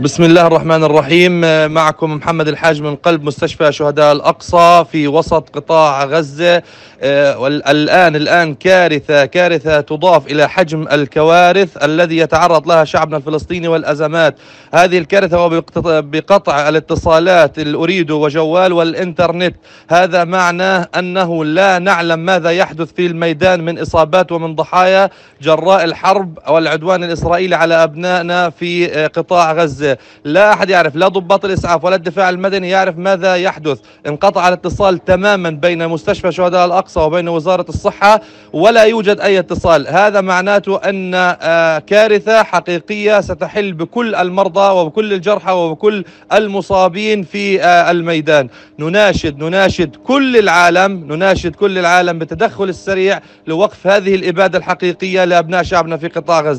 بسم الله الرحمن الرحيم آه، معكم محمد الحاج من قلب مستشفى شهداء الأقصى في وسط قطاع غزة آه، الآن الآن كارثة كارثة تضاف إلى حجم الكوارث الذي يتعرض لها شعبنا الفلسطيني والأزمات هذه الكارثة بقطع الاتصالات الأريد وجوال والإنترنت هذا معناه أنه لا نعلم ماذا يحدث في الميدان من إصابات ومن ضحايا جراء الحرب والعدوان الإسرائيلي على أبنائنا في آه، قطاع غزة لا أحد يعرف لا ضباط الإسعاف ولا الدفاع المدني يعرف ماذا يحدث انقطع الاتصال تماما بين مستشفى شهداء الأقصى وبين وزارة الصحة ولا يوجد أي اتصال هذا معناته أن آه، كارثة حقيقية ستحل بكل المرضى وبكل الجرحى وبكل المصابين في آه، الميدان نناشد نناشد كل العالم نناشد كل العالم بالتدخل السريع لوقف هذه الإبادة الحقيقية لأبناء شعبنا في قطاع غزة